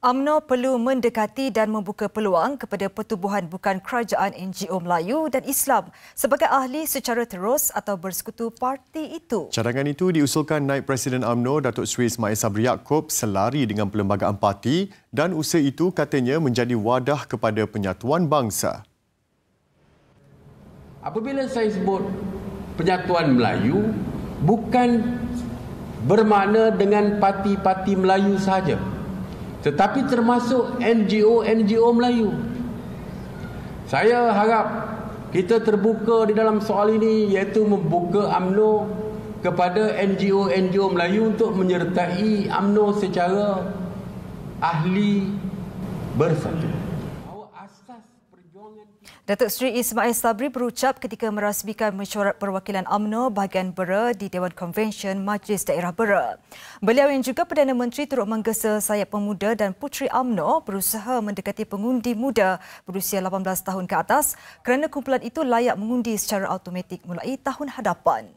UMNO perlu mendekati dan membuka peluang kepada pertubuhan bukan kerajaan NGO Melayu dan Islam sebagai ahli secara terus atau bersekutu parti itu. Cadangan itu diusulkan naik Presiden UMNO Datuk Seri Ismail Sabri Yaakob selari dengan perlembagaan parti dan usaha itu katanya menjadi wadah kepada penyatuan bangsa. Apabila saya sebut penyatuan Melayu bukan bermakna dengan parti-parti Melayu sahaja tetapi termasuk NGO-NGO Melayu. Saya harap kita terbuka di dalam soal ini iaitu membuka UMNO kepada NGO-NGO Melayu untuk menyertai UMNO secara ahli bersatu. Datuk Seri Ismail Sabri berucap ketika merasmikan mesyuarat perwakilan AMNO bahagian Bera di Dewan Konvensyen Majlis Daerah Bera. Beliau yang juga Perdana Menteri turut menggesa sayap pemuda dan putri AMNO berusaha mendekati pengundi muda berusia 18 tahun ke atas kerana kumpulan itu layak mengundi secara automatik mulai tahun hadapan.